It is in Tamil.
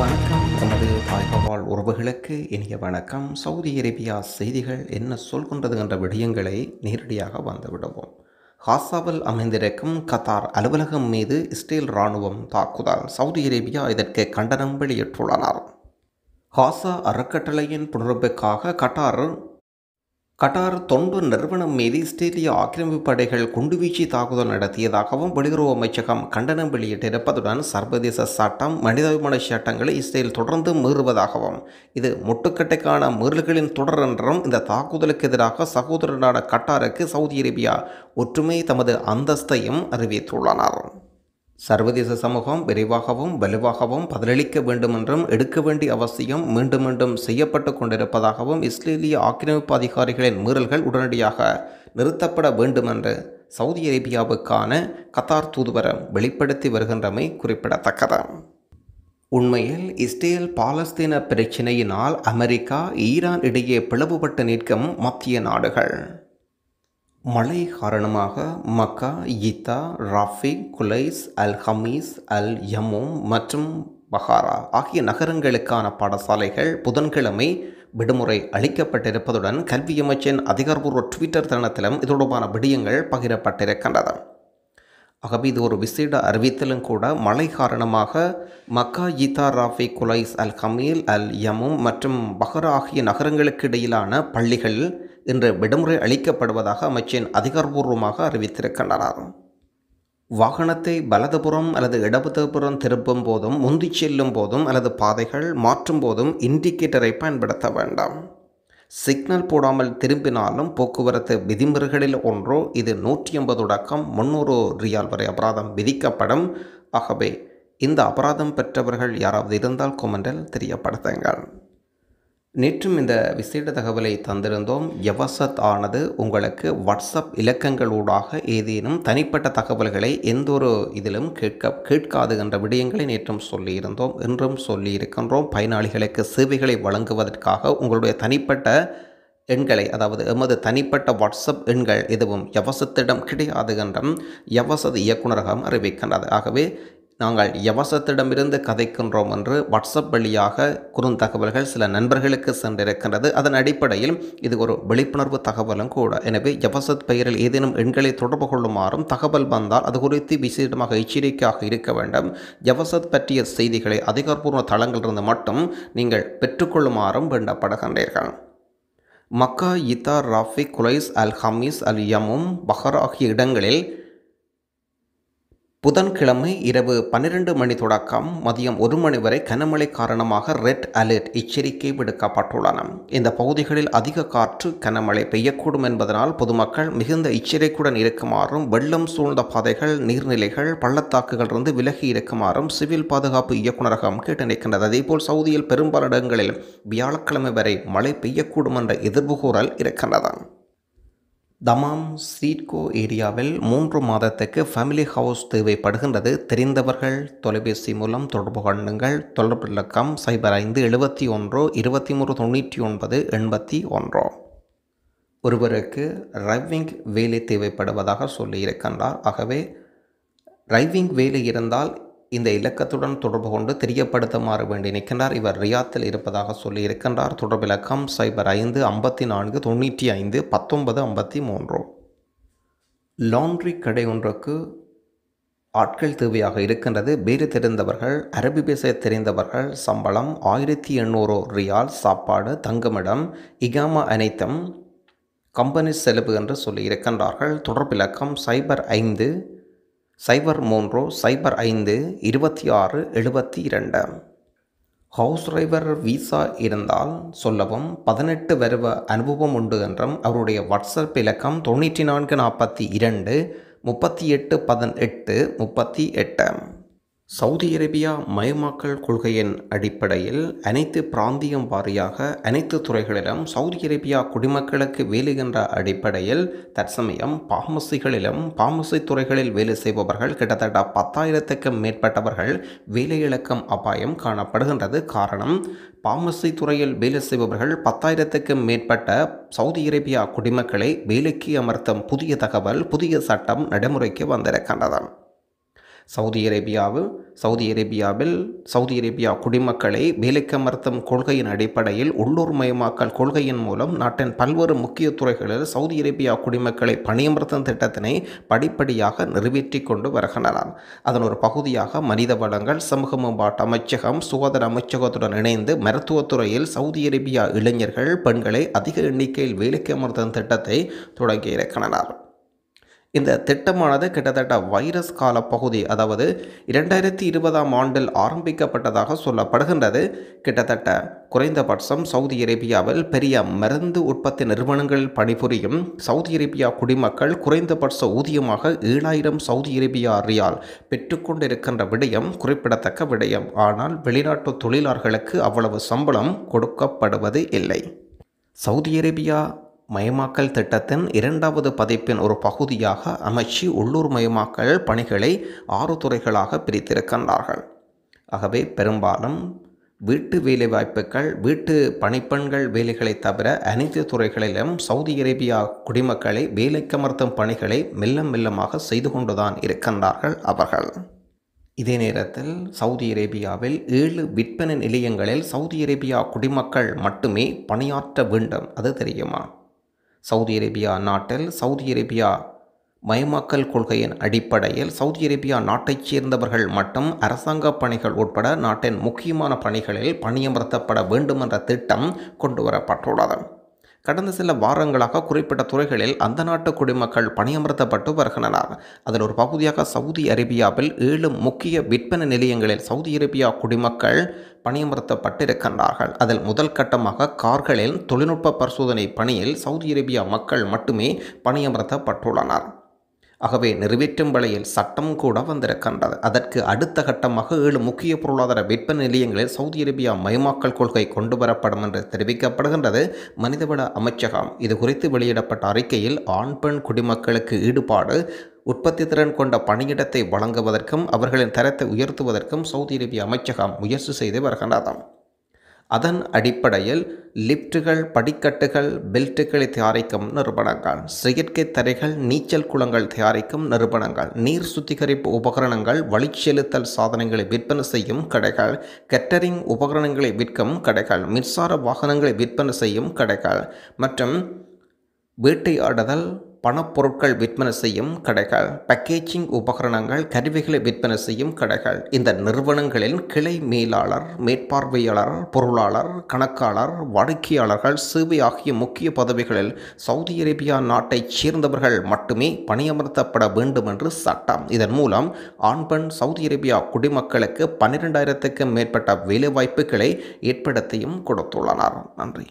வணக்கம் நமது தாய்பவால் உறவுகளுக்கு இனிய வணக்கம் சவுதி அரேபியா செய்திகள் என்ன சொல்கின்றது என்ற விடயங்களை நேரடியாக வந்துவிடுவோம் ஹாசாவில் அமைந்திருக்கும் கத்தார் அலுவலகம் மீது இஸ்ரேல் இராணுவம் தாக்குதல் சவுதி அரேபியா இதற்கு கண்டனம் வெளியிட்டுள்ளனர் ஹாசா அறக்கட்டளையின் புனரப்புக்காக கட்டார் கட்டார் தொண்டு நிறுவனம் மீது இஸ்ரேலிய ஆக்கிரமிப்பு படைகள் குண்டுவீச்சு தாக்குதல் நடத்தியதாகவும் வெளியுறவு அமைச்சகம் கண்டனம் வெளியிட்டிருப்பதுடன் சர்வதேச சட்டம் மனிதாபிமான சட்டங்களை இஸ்ரேல் தொடர்ந்து மீறுவதாகவும் இது முட்டுக்கட்டைக்கான மீறல்களின் தொடர் என்றும் இந்த தாக்குதலுக்கு எதிராக சகோதரனான கட்டாருக்கு சவுதி அரேபியா ஒற்றுமை தமது அந்தஸ்தையும் அறிவித்துள்ளனர் சர்வதேச சமூகம் விரைவாகவும் வலுவாகவும் பதிலளிக்க வேண்டும் என்றும் எடுக்க வேண்டிய அவசியம் மீண்டும் மீண்டும் செய்யப்பட்டு கொண்டிருப்பதாகவும் இஸ்ரேலிய ஆக்கிரமிப்பு அதிகாரிகளின் மீறல்கள் உடனடியாக நிறுத்தப்பட வேண்டும் என்று சவுதி அரேபியாவுக்கான கத்தார் தூதுவரம் வெளிப்படுத்தி வருகின்றமை குறிப்பிடத்தக்கது உண்மையில் இஸ்ரேல் பாலஸ்தீன பிரச்சினையினால் அமெரிக்கா ஈரான் இடையே பிளவுபட்டு நிற்கும் மத்திய நாடுகள் மழை காரணமாக மக்கா ஈத்தா ராஃபி குலைஸ் அல் ஹமீஸ் அல் யமும் மற்றும் பஹாரா ஆகிய நகரங்களுக்கான பாடசாலைகள் புதன்கிழமை விடுமுறை அளிக்கப்பட்டிருப்பதுடன் கல்வி அமைச்சின் அதிகாரபூர்வ ட்விட்டர் தளத்திலும் இது தொடர்பான விடயங்கள் பகிரப்பட்டிருக்கின்றன ஆகவே இது ஒரு விசேட அறிவித்தலும் கூட மழை காரணமாக மக்கா ஈதா ராஃபி குலைஸ் அல் ஹமீல் அல் யமும் மற்றும் பஹரா ஆகிய நகரங்களுக்கு இடையிலான பள்ளிகள் இன்று விடுமுறை அளிக்கப்படுவதாக அமைச்சின் அதிகாரப்பூர்வமாக அறிவித்திருக்கின்றனர் வாகனத்தை வலதுபுறம் அல்லது இடதுபுறம் திருப்பும் போதும் முந்தி செல்லும் போதும் அல்லது பாதைகள் மாற்றும் போதும் இண்டிகேட்டரை பயன்படுத்த வேண்டாம் சிக்னல் போடாமல் திரும்பினாலும் போக்குவரத்து விதிமுறைகளில் ஒன்றோ இது நூற்றி எண்பது அடக்கம் முந்நூறு ரியால் வரை அபராதம் விதிக்கப்படும் ஆகவே இந்த அபராதம் பெற்றவர்கள் யாராவது இருந்தால் கொமெண்டில் தெரியப்படுத்துங்கள் நேற்றும் இந்த விசேட தகவலை தந்திருந்தோம் எவசத் ஆனது உங்களுக்கு வாட்ஸ்அப் இலக்கங்களூடாக ஏதேனும் தனிப்பட்ட தகவல்களை எந்த ஒரு இதிலும் கேட்க கேட்காது என்ற விடயங்களை நேற்றும் சொல்லியிருந்தோம் என்றும் சொல்லியிருக்கின்றோம் பயனாளிகளுக்கு சேவைகளை வழங்குவதற்காக உங்களுடைய தனிப்பட்ட எண்களை அதாவது எமது தனிப்பட்ட வாட்ஸ்அப் எண்கள் எதுவும் எவசத்திடம் கிடையாது என்றும் எவசத் இயக்குநரகம் அறிவிக்கின்றது ஆகவே நாங்கள் யவசத்திடமிருந்து கதைக்கின்றோம் என்று வாட்ஸ்அப் வழியாக குறுந்தகவல்கள் சில நண்பர்களுக்கு சென்றிருக்கின்றது அதன் அடிப்படையில் இது ஒரு விழிப்புணர்வு தகவலும் கூட எனவே யவசத் பெயரில் ஏதேனும் எண்களை தொடர்பு கொள்ளுமாறும் தகவல் வந்தால் அது குறித்து விசேடமாக எச்சரிக்கையாக இருக்க வேண்டும் யவசத் பற்றிய செய்திகளை அதிகாரப்பூர்வ தளங்களிலிருந்து மட்டும் நீங்கள் பெற்றுக்கொள்ளுமாறும் வேண்டப்படுகின்றீர்கள் மக்கா இதா ராஃபிக் குலைஸ் அல் ஹமீஸ் அல் யமும் பஹர் ஆகிய இடங்களில் புதன்கிழமை இரவு பன்னிரண்டு மணி தொடக்கம் மதியம் ஒரு மணி வரை கனமழை காரணமாக ரெட் அலர்ட் எச்சரிக்கை விடுக்கப்பட்டுள்ளன இந்த பகுதிகளில் அதிக காற்று கனமழை பெய்யக்கூடும் என்பதனால் பொதுமக்கள் மிகுந்த எச்சரிக்கையுடன் இருக்குமாறும் வெள்ளம் சூழ்ந்த பாதைகள் நீர்நிலைகள் பள்ளத்தாக்குகளிலிருந்து விலகி இருக்குமாறும் சிவில் பாதுகாப்பு இயக்குநரகம் கேட்டணிக்கின்றது அதேபோல் சவுதியில் பெரும்பாலிடங்களில் வியாழக்கிழமை வரை மழை பெய்யக்கூடும் என்ற எதிர்வுகூறல் இருக்கின்றது தமாம் ஸ்ரீட்கோ ஏரியாவில் மூன்று மாதத்துக்கு ஃபேமிலி ஹவுஸ் தேவைப்படுகின்றது தெரிந்தவர்கள் தொலைபேசி மூலம் தொடர்பு கொள்ளுங்கள் தொடர்பு இலக்கம் சைபர் ஐந்து எழுபத்தி ஒன்று இருபத்தி மூன்று தொண்ணூற்றி ஒன்பது எண்பத்தி ஒன்று ஒருவருக்கு ரைவிங் வேலை தேவைப்படுவதாக சொல்லியிருக்கின்றார் ஆகவே ரைவிங் வேலை இருந்தால் இந்த இலக்கத்துடன் தொடர்பு கொண்டு தெரியப்படுத்துமாறு வேண்டி நிற்கின்றார் இவர் ரியாத்தில் இருப்பதாக சொல்லி சொல்லியிருக்கின்றார் தொடர்பிலக்கம் சைபர் ஐந்து ஐம்பத்தி நான்கு தொண்ணூற்றி ஐந்து பத்தொன்பது ஐம்பத்தி மூன்று லாண்ட்ரி கடை ஒன்றுக்கு ஆட்கள் தேவையாக இருக்கின்றது பேரு தெரிந்தவர்கள் அரபி பேச தெரிந்தவர்கள் சம்பளம் ஆயிரத்தி எண்ணூறு ரியால் சாப்பாடு தங்குமிடம் இகாமா அனைத்தும் கம்பெனி செலவு என்று சொல்லி இருக்கின்றார்கள் தொடர்பிலக்கம் சைபர் ஐந்து சைபர் மூன்று சைபர் ஐந்து இருபத்தி ஆறு எழுபத்தி இரண்டு ஹவுஸ் டிரைவர் விசா இருந்தால் சொல்லவும் பதினெட்டு வருவ அனுபவம் உண்டு என்றும் அவருடைய வாட்ஸ்அப் இலக்கம் தொண்ணூற்றி நான்கு நாற்பத்தி இரண்டு முப்பத்தி எட்டு பதினெட்டு முப்பத்தி எட்டு சவுதி அரேபியா மயமாக்கல் கொள்கையின் அடிப்படையில் அனைத்து பிராந்தியம் வாரியாக அனைத்து துறைகளிலும் சவுதி அரேபியா குடிமக்களுக்கு வேலை என்ற அடிப்படையில் தற்சமயம் பாமசிகளிலும் பாமசி துறைகளில் வேலை செய்பவர்கள் கிட்டத்தட்ட பத்தாயிரத்துக்கும் மேற்பட்டவர்கள் வேலை இழக்கும் அபாயம் காணப்படுகின்றது காரணம் பாமசி துறையில் வேலை செய்பவர்கள் பத்தாயிரத்துக்கும் மேற்பட்ட சவுதி அரேபியா குடிமக்களை வேலைக்கு அமர்த்தும் புதிய தகவல் புதிய சட்டம் நடைமுறைக்கு வந்திருக்கின்றது சவுதி அரேபியாவில் சவுதி அரேபியாவில் சவுதி அரேபியா குடிமக்களை வேலைக்கமர்த்தும் கொள்கையின் அடிப்படையில் உள்ளூர் மயமாக்கல் கொள்கையின் மூலம் நாட்டின் பல்வேறு முக்கிய துறைகளில் சவுதி அரேபியா குடிமக்களை பணியமர்த்தும் திட்டத்தினை படிப்படியாக நிறைவேற்றி கொண்டு வருகின்றன அதன் ஒரு பகுதியாக மனித வளங்கள் சமூக மேம்பாட்டு அமைச்சகம் சுகாதார அமைச்சகத்துடன் இணைந்து மருத்துவத்துறையில் சவுதி அரேபியா இளைஞர்கள் பெண்களை அதிக எண்ணிக்கையில் வேலைக்கமர்த்தும் திட்டத்தை தொடங்கியிருக்கின்றனர் இந்த திட்டமானது கிட்டத்தட்ட வைரஸ் கால பகுதி அதாவது இரண்டாயிரத்தி இருபதாம் ஆண்டில் ஆரம்பிக்கப்பட்டதாக சொல்லப்படுகின்றது கிட்டத்தட்ட குறைந்தபட்சம் சவுதி அரேபியாவில் பெரிய மருந்து உற்பத்தி நிறுவனங்களில் பணிபுரியும் சவுதி அரேபியா குடிமக்கள் குறைந்தபட்ச ஊதியமாக ஏழாயிரம் சவுதி அரேபியா ரியால் பெற்றுக்கொண்டிருக்கின்ற விடயம் குறிப்பிடத்தக்க விடயம் ஆனால் வெளிநாட்டு தொழிலாளர்களுக்கு அவ்வளவு சம்பளம் கொடுக்கப்படுவது இல்லை சவுதி அரேபியா மயமாக்கல் திட்டத்தின் இரண்டாவது பதிப்பின் ஒரு பகுதியாக அமைச்சு உள்ளூர் மயமாக்கல் பணிகளை ஆறு துறைகளாக பிரித்திருக்கின்றார்கள் ஆகவே பெரும்பாலும் வீட்டு வேலைவாய்ப்புகள் வீட்டு பணிப்பெண்கள் வேலைகளை தவிர அனைத்து துறைகளிலும் சவுதி அரேபியா குடிமக்களை வேலைக்கமர்த்தும் பணிகளை மெல்ல மெல்லமாக செய்து கொண்டுதான் இருக்கின்றார்கள் அவர்கள் இதே நேரத்தில் சவுதி அரேபியாவில் ஏழு விற்பனை நிலையங்களில் சவுதி அரேபியா குடிமக்கள் மட்டுமே பணியாற்ற வேண்டும் அது தெரியுமா சவுதி அரேபியா நாட்டில் சவுதி அரேபியா மயமாக்கல் கொள்கையின் அடிப்படையில் சவுதி அரேபியா நாட்டைச் சேர்ந்தவர்கள் மட்டும் அரசாங்க பணிகள் உட்பட நாட்டின் முக்கியமான பணிகளில் பணியமர்த்தப்பட வேண்டும் என்ற திட்டம் கொண்டுவரப்பட்டுள்ளது கடந்த சில வாரங்களாக குறிப்பிட்ட துறைகளில் அந்த நாட்டு குடிமக்கள் பணியமர்த்தப்பட்டு வருகின்றனர் அதன் ஒரு பகுதியாக சவுதி அரேபியாவில் ஏழு முக்கிய விற்பனை நிலையங்களில் சவுதி அரேபியா குடிமக்கள் பணியமர்த்தப்பட்டிருக்கின்றார்கள் அதில் முதல் கட்டமாக கார்களில் தொழில்நுட்ப பரிசோதனை பணியில் சவுதி அரேபியா மக்கள் மட்டுமே பணியமர்த்தப்பட்டுள்ளனர் ஆகவே நிறைவேற்றும் வழியில் சட்டம் கூட வந்திருக்கின்றது அதற்கு அடுத்த கட்டமாக ஏழு முக்கிய பொருளாதார விற்ப நிலையங்களில் சவுதி அரேபியா மயமாக்கல் கொள்கை கொண்டு வரப்படும் என்று தெரிவிக்கப்படுகின்றது மனிதவள அமைச்சகம் இது குறித்து வெளியிடப்பட்ட அறிக்கையில் ஆண் பெண் குடிமக்களுக்கு ஈடுபாடு உற்பத்தி திறன் கொண்ட பணியிடத்தை வழங்குவதற்கும் அவர்களின் தரத்தை உயர்த்துவதற்கும் சவுதி அரேபிய அமைச்சகம் முயற்சி செய்து வருகின்றதாம் அதன் அடிப்படையில் லிப்டுகள் படிக்கட்டுகள் பெல்ட்டுகளை தயாரிக்கும் நிறுவனங்கள் செயற்கை தரைகள் நீச்சல் குளங்கள் தயாரிக்கும் நிறுவனங்கள் நீர் சுத்திகரிப்பு உபகரணங்கள் வழிச்செலுத்தல் சாதனங்களை விற்பனை செய்யும் கடைகள் கெட்டரிங் உபகரணங்களை விற்கும் கடைகள் மின்சார வாகனங்களை விற்பனை செய்யும் கடைகள் மற்றும் வேட்டையாடுதல் பணப்பொருட்கள் விற்பனை செய்யும் கடைகள் பேக்கேஜிங் உபகரணங்கள் கருவிகளை விற்பனை செய்யும் கடைகள் இந்த நிறுவனங்களின் கிளை மேலாளர் மேற்பார்வையாளர் பொருளாளர் கணக்காளர் வாடிக்கையாளர்கள் சேவை ஆகிய முக்கிய பதவிகளில் சவுதி அரேபியா நாட்டைச் சேர்ந்தவர்கள் மட்டுமே பணியமர்த்தப்பட வேண்டும் என்று சட்டம் இதன் மூலம் ஆண் பெண் சவுதி அரேபியா குடிமக்களுக்கு பன்னிரெண்டாயிரத்துக்கும் மேற்பட்ட வேலைவாய்ப்புகளை ஏற்படுத்தியும் கொடுத்துள்ளனர் நன்றி